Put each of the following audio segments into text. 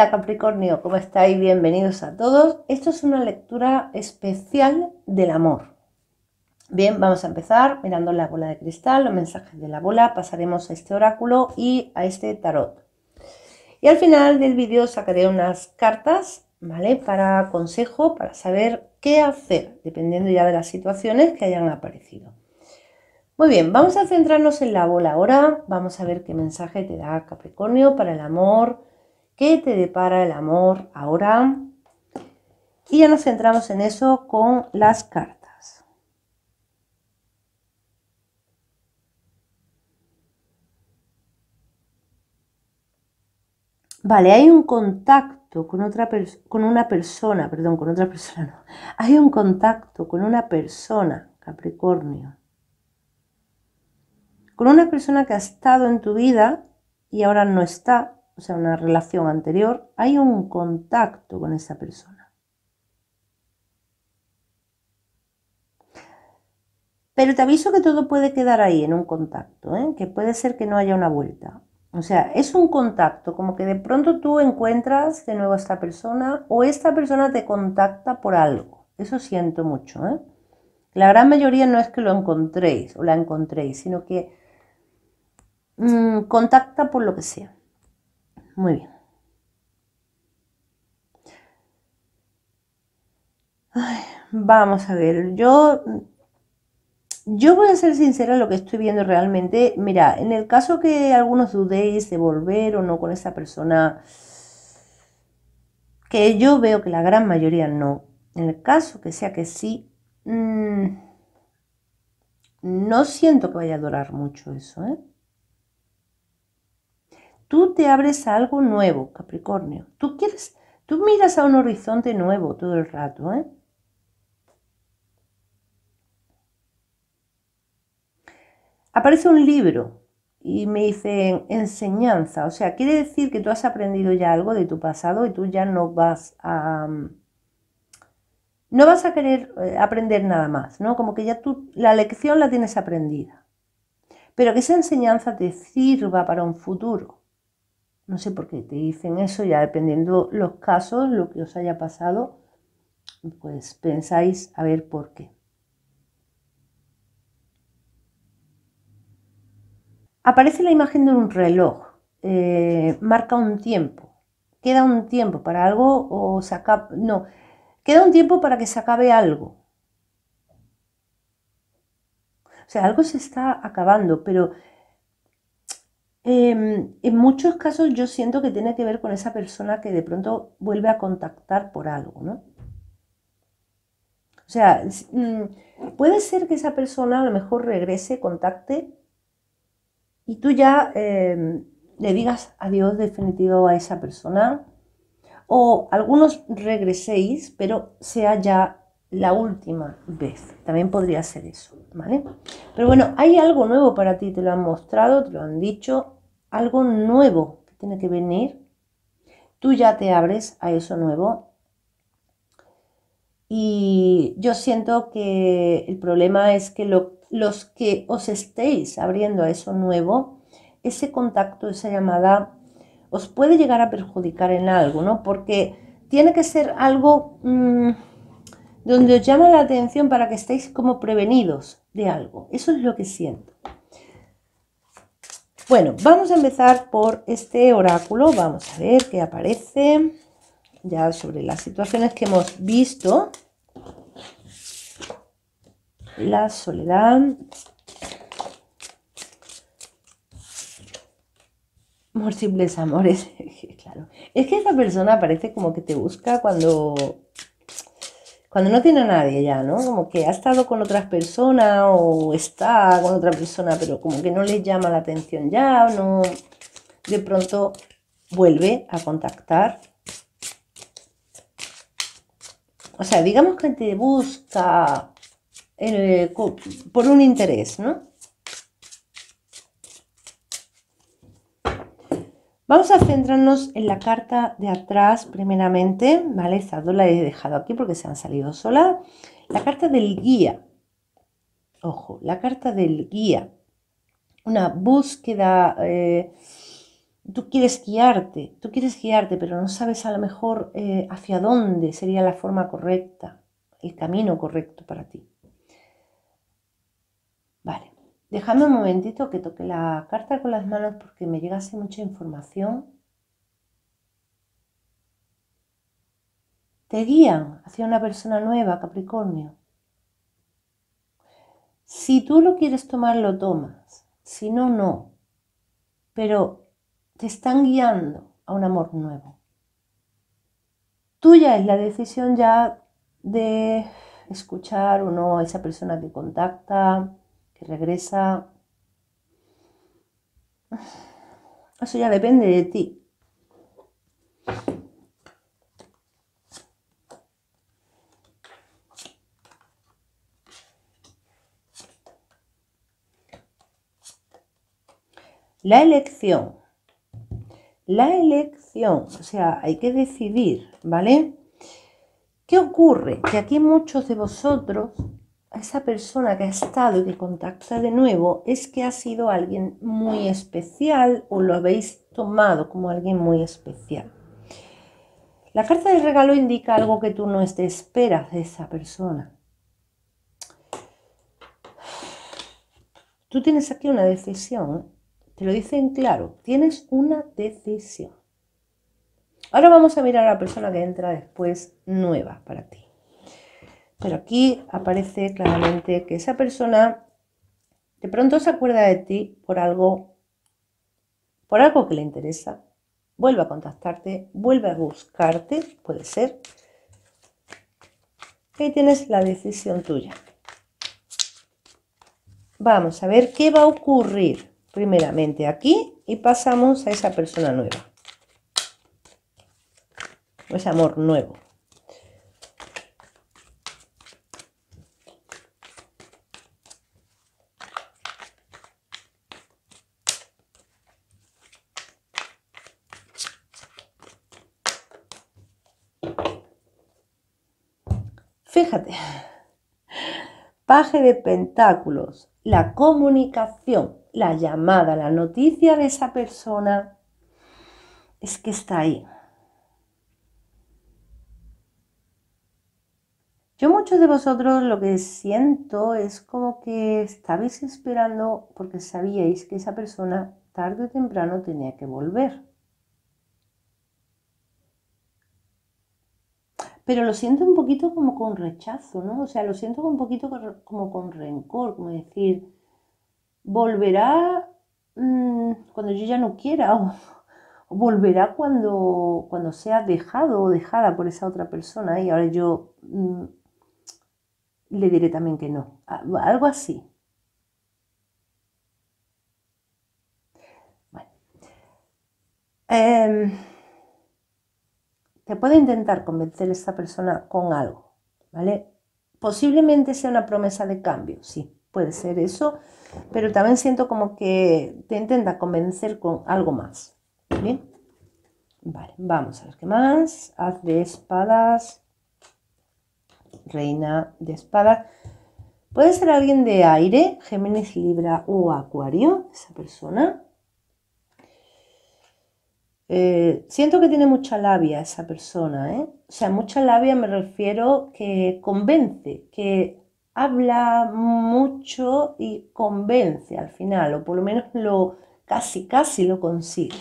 Hola Capricornio, ¿cómo estáis? Bienvenidos a todos. Esto es una lectura especial del amor. Bien, vamos a empezar mirando la bola de cristal, los mensajes de la bola, pasaremos a este oráculo y a este tarot. Y al final del vídeo sacaré unas cartas, ¿vale? Para consejo, para saber qué hacer, dependiendo ya de las situaciones que hayan aparecido. Muy bien, vamos a centrarnos en la bola ahora, vamos a ver qué mensaje te da Capricornio para el amor, ¿Qué te depara el amor ahora? Y ya nos centramos en eso con las cartas. Vale, hay un contacto con otra con una persona, perdón, con otra persona no. Hay un contacto con una persona, Capricornio. Con una persona que ha estado en tu vida y ahora no está, o sea, una relación anterior, hay un contacto con esa persona. Pero te aviso que todo puede quedar ahí, en un contacto, ¿eh? que puede ser que no haya una vuelta. O sea, es un contacto, como que de pronto tú encuentras de nuevo a esta persona o esta persona te contacta por algo. Eso siento mucho. ¿eh? La gran mayoría no es que lo encontréis o la encontréis, sino que mm, contacta por lo que sea. Muy bien. vamos a ver, yo, yo voy a ser sincera lo que estoy viendo realmente. Mira, en el caso que algunos dudéis de volver o no con esa persona, que yo veo que la gran mayoría no, en el caso que sea que sí, mm, no siento que vaya a durar mucho eso, ¿eh? Tú te abres a algo nuevo, Capricornio. Tú quieres, tú miras a un horizonte nuevo todo el rato, ¿eh? Aparece un libro y me dicen enseñanza, o sea, quiere decir que tú has aprendido ya algo de tu pasado y tú ya no vas a mm, no vas a querer eh, aprender nada más, ¿no? Como que ya tú la lección la tienes aprendida. Pero que esa enseñanza te sirva para un futuro no sé por qué te dicen eso, ya dependiendo los casos, lo que os haya pasado, pues pensáis a ver por qué. Aparece la imagen de un reloj, eh, marca un tiempo, queda un tiempo para algo o saca no, queda un tiempo para que se acabe algo. O sea, algo se está acabando, pero Em, en muchos casos yo siento que tiene que ver con esa persona que de pronto vuelve a contactar por algo, ¿no? O sea, mm, puede ser que esa persona a lo mejor regrese, contacte y tú ya em, le digas adiós definitivo a esa persona o algunos regreséis, pero sea ya la última vez. También podría ser eso, ¿vale? Pero bueno, hay algo nuevo para ti, te lo han mostrado, te lo han dicho, algo nuevo que tiene que venir. Tú ya te abres a eso nuevo. Y yo siento que el problema es que los que os estéis abriendo a eso nuevo, ese contacto, esa llamada, os puede llegar a perjudicar en algo, ¿no? Porque tiene que ser algo... Mm, donde os llama la atención para que estéis como prevenidos de algo. Eso es lo que siento. Bueno, vamos a empezar por este oráculo. Vamos a ver qué aparece ya sobre las situaciones que hemos visto. La soledad. Múltiples amores. claro. Es que esta persona parece como que te busca cuando cuando no tiene a nadie ya, ¿no? Como que ha estado con otras personas o está con otra persona, pero como que no le llama la atención ya, o no. De pronto vuelve a contactar. O sea, digamos que te busca eh, por un interés, ¿no? Vamos a centrarnos en la carta de atrás primeramente, ¿vale? Estas dos las he dejado aquí porque se han salido solas. La carta del guía. Ojo, la carta del guía. Una búsqueda... Eh, tú quieres guiarte, tú quieres guiarte, pero no sabes a lo mejor eh, hacia dónde sería la forma correcta, el camino correcto para ti. Déjame un momentito que toque la carta con las manos porque me llegase mucha información. Te guían hacia una persona nueva, Capricornio. Si tú lo quieres tomar, lo tomas. Si no, no. Pero te están guiando a un amor nuevo. Tuya es la decisión ya de escuchar o no a esa persona que contacta, regresa... Eso ya depende de ti. La elección. La elección, o sea, hay que decidir, ¿vale? ¿Qué ocurre? Que aquí muchos de vosotros a esa persona que ha estado y que contacta de nuevo es que ha sido alguien muy especial o lo habéis tomado como alguien muy especial. La carta de regalo indica algo que tú no te esperas de esa persona. Tú tienes aquí una decisión, te lo dicen claro, tienes una decisión. Ahora vamos a mirar a la persona que entra después nueva para ti. Pero aquí aparece claramente que esa persona de pronto se acuerda de ti por algo, por algo que le interesa. Vuelve a contactarte, vuelve a buscarte, puede ser. Ahí tienes la decisión tuya. Vamos a ver qué va a ocurrir primeramente aquí y pasamos a esa persona nueva. Ese amor nuevo. de Pentáculos, la comunicación, la llamada, la noticia de esa persona, es que está ahí. Yo muchos de vosotros lo que siento es como que estabais esperando porque sabíais que esa persona tarde o temprano tenía que volver. pero lo siento un poquito como con rechazo, ¿no? O sea, lo siento un poquito como con rencor, como decir, volverá mm, cuando yo ya no quiera o, volverá cuando, cuando sea dejado o dejada por esa otra persona y ahora yo mm, le diré también que no, algo así. Bueno. Em, te puede intentar convencer esta persona con algo, ¿vale? Posiblemente sea una promesa de cambio, sí, puede ser eso, pero también siento como que te intenta convencer con algo más, ¿bien? Vale, vamos a ver qué más. Haz de espadas, reina de espadas. Puede ser alguien de aire, Géminis, Libra o Acuario, esa persona. Eh, siento que tiene mucha labia esa persona, ¿eh? O sea, mucha labia me refiero que convence, que habla mucho y convence al final, o por lo menos lo casi, casi lo consigue.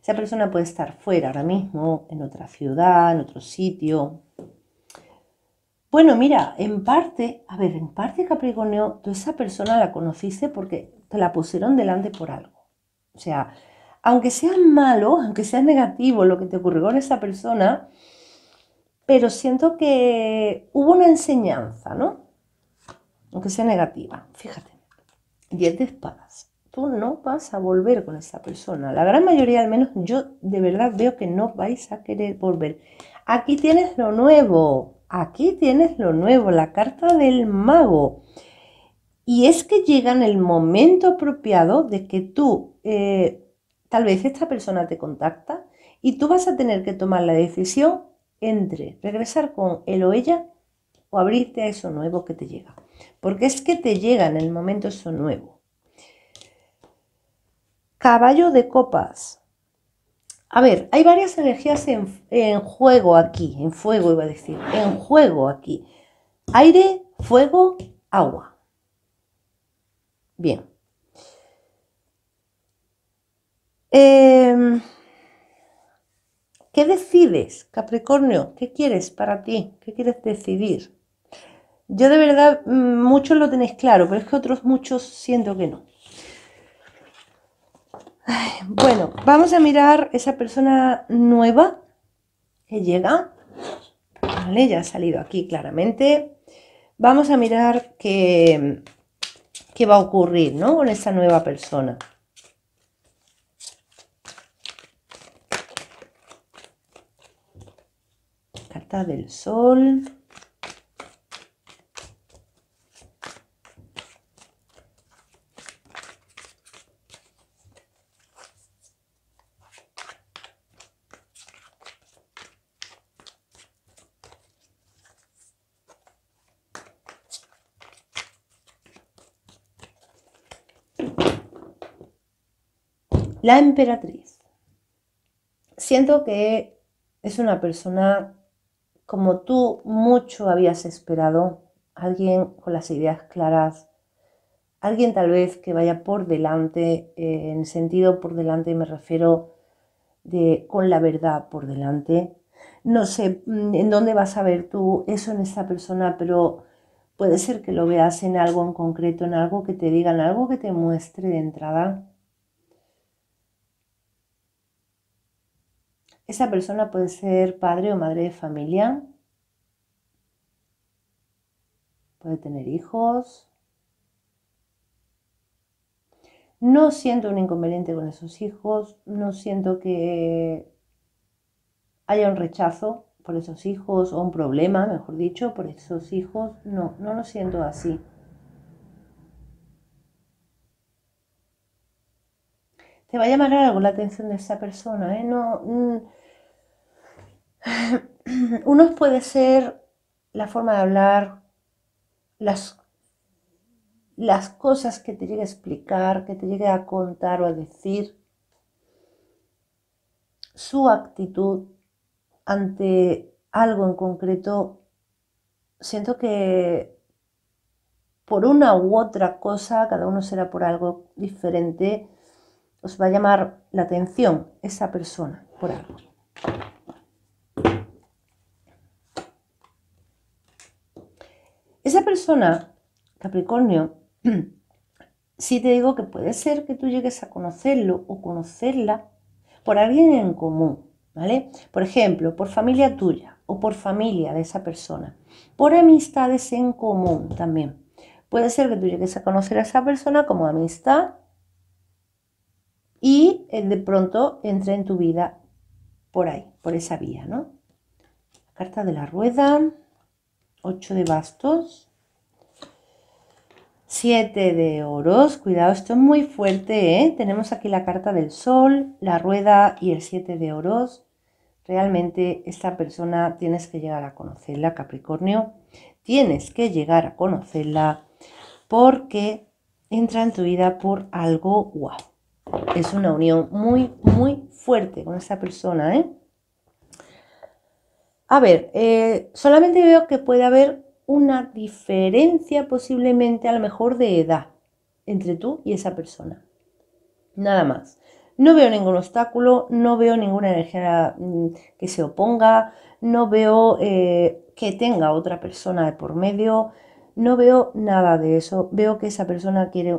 Esa persona puede estar fuera ahora mismo, en otra ciudad, en otro sitio. Bueno, mira, en parte, a ver, en parte Capricornio, tú esa persona la conociste porque te la pusieron delante por algo. O sea, aunque sea malo, aunque sea negativo lo que te ocurrió con esa persona, pero siento que hubo una enseñanza, ¿no? Aunque sea negativa, fíjate. 10 de espadas. Tú no vas a volver con esa persona. La gran mayoría, al menos, yo de verdad veo que no vais a querer volver. Aquí tienes lo nuevo. Aquí tienes lo nuevo, la carta del mago. Y es que llega en el momento apropiado de que tú eh, Tal vez esta persona te contacta y tú vas a tener que tomar la decisión entre regresar con él o ella o abrirte a eso nuevo que te llega. Porque es que te llega en el momento eso nuevo. Caballo de copas. A ver, hay varias energías en, juego aquí, en fuego iba a decir, en juego aquí. Aire, fuego, agua. Bien. Em, ¿Qué decides, Capricornio? ¿Qué quieres para ti? ¿Qué quieres decidir? Yo de verdad, mm, muchos lo tenéis claro, pero es que otros muchos siento que no. bueno, vamos a mirar esa persona nueva que llega. Vale, ya ha salido aquí claramente. Vamos a mirar qué, qué va a ocurrir, ¿no? Con esa nueva persona. del sol. La emperatriz. Siento que es una persona como tú mucho habías esperado, alguien con las ideas claras, alguien tal vez que vaya por delante, eh, en sentido por delante me refiero de con la verdad por delante. No sé mm, en dónde vas a ver tú eso en esta persona, pero puede ser que lo veas en algo en concreto, en algo que te diga, en algo que te muestre de entrada Esa persona puede ser padre o madre de familia, puede tener hijos. No siento un inconveniente con esos hijos, no siento que haya un rechazo por esos hijos o un problema, mejor dicho, por esos hijos. No, no lo siento así. Te va a llamar algo la atención de esa persona, ¿eh? No, mm, uno puede ser la forma de hablar, las, las cosas que te llegue a explicar, que te llegue a contar o a decir, su actitud ante algo en concreto, siento que por una u otra cosa, cada uno será por algo diferente, os va a llamar la atención esa persona por algo. persona, Capricornio, si te digo que puede ser que tú llegues a conocerlo o conocerla por alguien en común, ¿vale? Por ejemplo, por familia tuya o por familia de esa persona, por amistades en común también. Puede ser que tú llegues a conocer a esa persona como amistad y eh, de pronto entre en tu vida por ahí, por esa vía, ¿no? Carta de la rueda, 8 de bastos. 7 de oros. Cuidado, esto es muy fuerte. ¿eh? Tenemos aquí la carta del sol, la rueda y el 7 de oros. Realmente esta persona tienes que llegar a conocerla, Capricornio. Tienes que llegar a conocerla porque entra en tu vida por algo guau. Es una unión muy, muy fuerte con esta persona. ¿eh? A ver, eh, solamente veo que puede haber una diferencia posiblemente a lo mejor de edad entre tú y esa persona. Nada más. No veo ningún obstáculo, no veo ninguna energía mm, que se oponga, no veo eh, que tenga otra persona de por medio, no veo nada de eso. Veo que esa persona quiere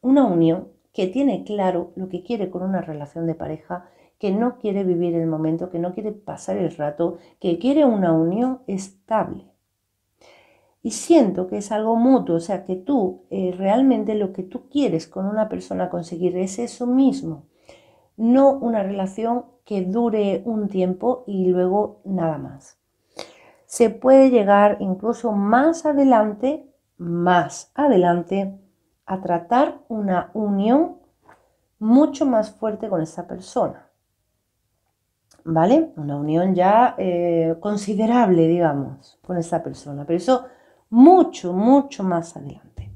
una unión, que tiene claro lo que quiere con una relación de pareja, que no quiere vivir el momento, que no quiere pasar el rato, que quiere una unión estable y siento que es algo mutuo, o sea, que tú eh, realmente lo que tú quieres con una persona conseguir es eso mismo, no una relación que dure un tiempo y luego nada más. Se puede llegar incluso más adelante, más adelante, a tratar una unión mucho más fuerte con esa persona. ¿Vale? Una unión ya eh, considerable, digamos, con esa persona. Pero eso mucho, mucho más adelante.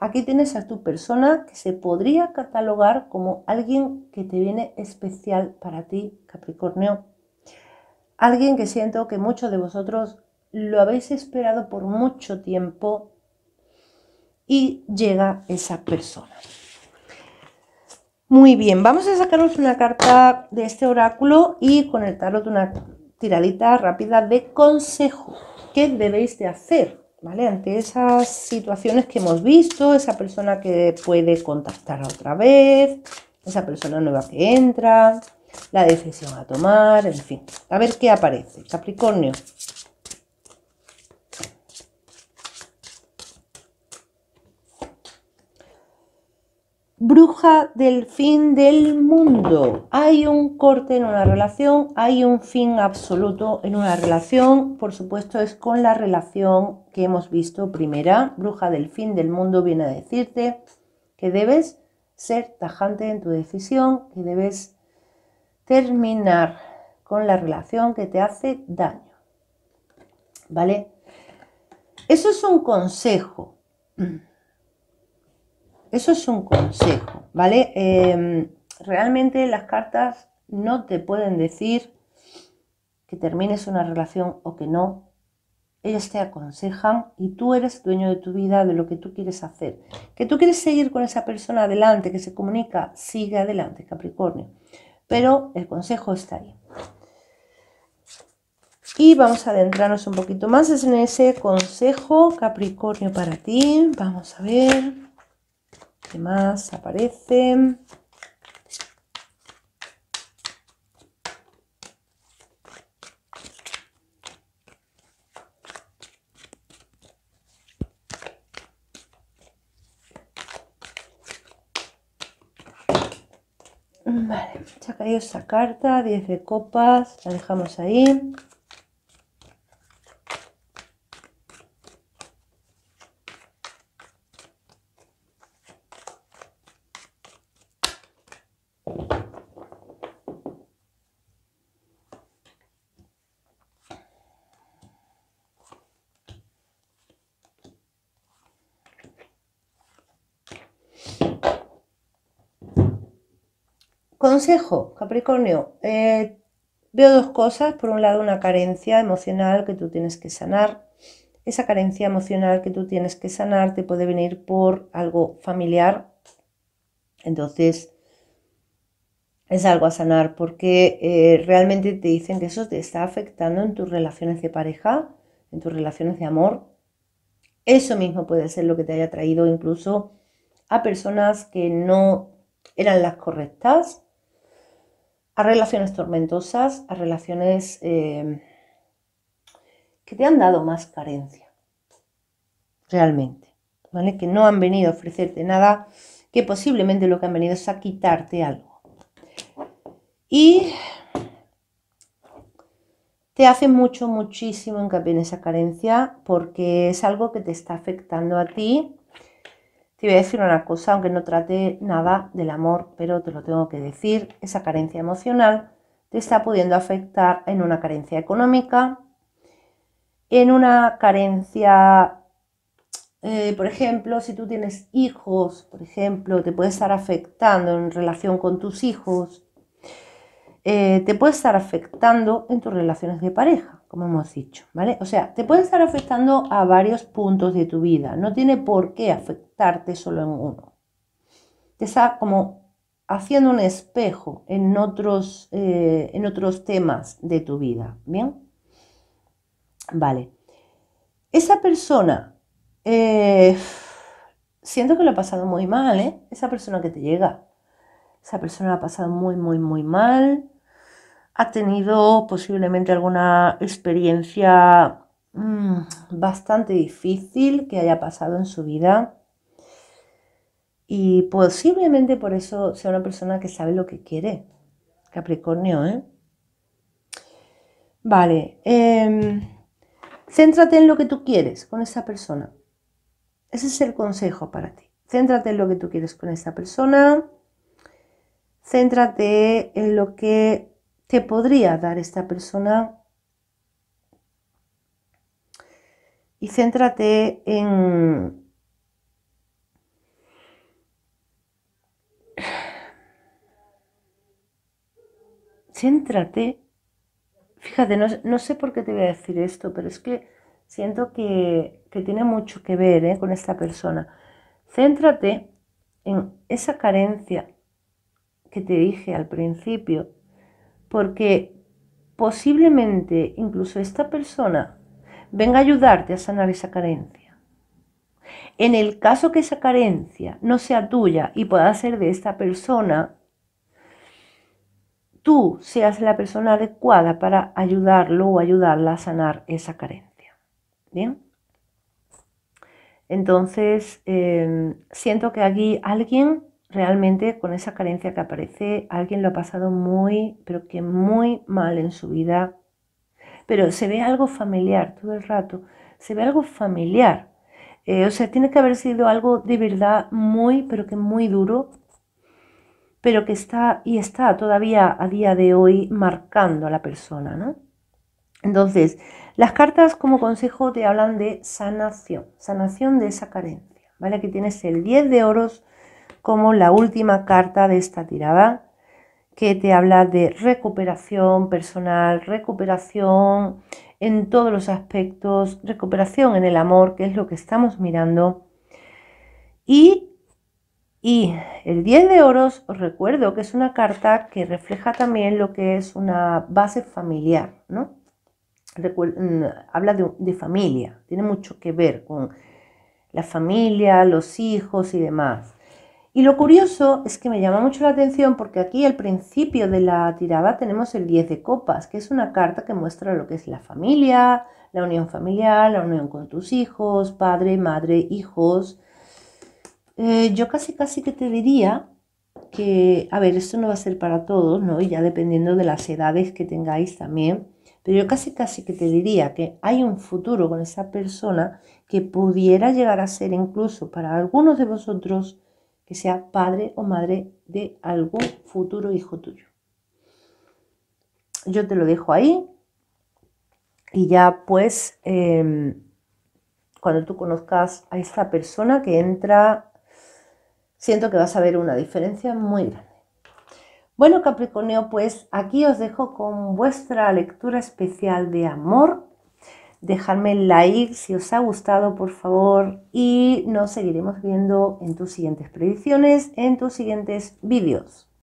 Aquí tienes a tu persona que se podría catalogar como alguien que te viene especial para ti, Capricornio. Alguien que siento que muchos de vosotros lo habéis esperado por mucho tiempo y llega esa persona. Muy bien, vamos a sacaros una carta de este oráculo y con el tarot una tiradita rápida de consejo. ¿Qué debéis de hacer ante esas situaciones que hemos visto, esa persona que puede contactar otra vez, esa persona nueva que entra, la decisión a tomar, en fin, a ver qué aparece. Capricornio, bruja del fin del mundo. Hay un corte en una relación, hay un fin absoluto en una relación. Por supuesto, es con la relación que hemos visto primera. Bruja del fin del mundo viene a decirte que debes ser tajante en tu decisión, que debes terminar con la relación que te hace daño. ¿Vale? Eso es un consejo. Eso es un consejo, ¿vale? Em, realmente las cartas no te pueden decir que termines una relación o que no. Ellas te aconsejan y tú eres dueño de tu vida, de lo que tú quieres hacer. Que tú quieres seguir con esa persona adelante, que se comunica, sigue adelante, Capricornio. Pero el consejo está ahí. Y vamos a adentrarnos un poquito más en ese consejo Capricornio para ti. Vamos a ver más aparecen Vale, se ha caído esa carta, 10 de copas, la dejamos ahí. Consejo, Capricornio. Eh, veo dos cosas. Por un lado, una carencia emocional que tú tienes que sanar. Esa carencia emocional que tú tienes que sanar te puede venir por algo familiar. Entonces, es algo a sanar porque eh, realmente te dicen que eso te está afectando en tus relaciones de pareja, en tus relaciones de amor. Eso mismo puede ser lo que te haya traído incluso a personas que no eran las correctas a relaciones tormentosas, a relaciones em, que te han dado más carencia, realmente, ¿vale? Que no han venido a ofrecerte nada, que posiblemente lo que han venido es a quitarte algo. Y te hace mucho, muchísimo hincapié en esa carencia porque es algo que te está afectando a ti te voy a decir una cosa, aunque no trate nada del amor, pero te lo tengo que decir, esa carencia emocional te está pudiendo afectar en una carencia económica, en una carencia, eh, por ejemplo, si tú tienes hijos, por ejemplo, te puede estar afectando en relación con tus hijos, eh, te puede estar afectando en tus relaciones de pareja como hemos dicho, ¿vale? O sea, te puede estar afectando a varios puntos de tu vida, no tiene por qué afectarte solo en uno. Te está como haciendo un espejo en otros, eh, en otros temas de tu vida, ¿bien? Vale. Esa persona, eh, siento que lo ha pasado muy mal, ¿eh? Esa persona que te llega, esa persona ha pasado muy, muy, muy mal ha tenido posiblemente alguna experiencia mm, bastante difícil que haya pasado en su vida. Y posiblemente por eso sea una persona que sabe lo que quiere. Capricornio, ¿eh? Vale. Em, céntrate en lo que tú quieres con esa persona. Ese es el consejo para ti. Céntrate en lo que tú quieres con esa persona. Céntrate en lo que te podría dar esta persona. Y céntrate en... Céntrate. Fíjate, no, sé por qué te voy a decir esto, pero es que siento que, que tiene mucho que ver ¿eh? con esta persona. Céntrate en esa carencia que te dije al principio porque posiblemente incluso esta persona venga a ayudarte a sanar esa carencia. En el caso que esa carencia no sea tuya y pueda ser de esta persona, tú seas la persona adecuada para ayudarlo o ayudarla a sanar esa carencia. ¿Bien? Entonces, em, siento que aquí alguien realmente con esa carencia que aparece, alguien lo ha pasado muy, pero que muy mal en su vida, pero se ve algo familiar todo el rato, se ve algo familiar. Eh, o sea, tiene que haber sido algo de verdad muy, pero que muy duro, pero que está y está todavía a día de hoy marcando a la persona, ¿no? Entonces, las cartas como consejo te hablan de sanación, sanación de esa carencia, ¿vale? Aquí tienes el 10 de oros, como la última carta de esta tirada, que te habla de recuperación personal, recuperación en todos los aspectos, recuperación en el amor, que es lo que estamos mirando. Y, y el 10 de oros, os recuerdo que es una carta que refleja también lo que es una base familiar, ¿no? Mm, habla de, de familia, tiene mucho que ver con la familia, los hijos y demás. Y lo curioso es que me llama mucho la atención porque aquí al principio de la tirada tenemos el 10 de copas, que es una carta que muestra lo que es la familia, la unión familiar, la unión con tus hijos, padre, madre, hijos. Eh, yo casi casi que te diría que, a ver, esto no va a ser para todos, ¿no? Y ya dependiendo de las edades que tengáis también, pero yo casi casi que te diría que hay un futuro con esa persona que pudiera llegar a ser incluso para algunos de vosotros que sea padre o madre de algún futuro hijo tuyo. Yo te lo dejo ahí y ya pues em, cuando tú conozcas a esta persona que entra, siento que vas a ver una diferencia muy grande. Bueno, Capricornio, pues aquí os dejo con vuestra lectura especial de amor Dejadme el like si os ha gustado, por favor, y nos seguiremos viendo en tus siguientes predicciones, en tus siguientes vídeos.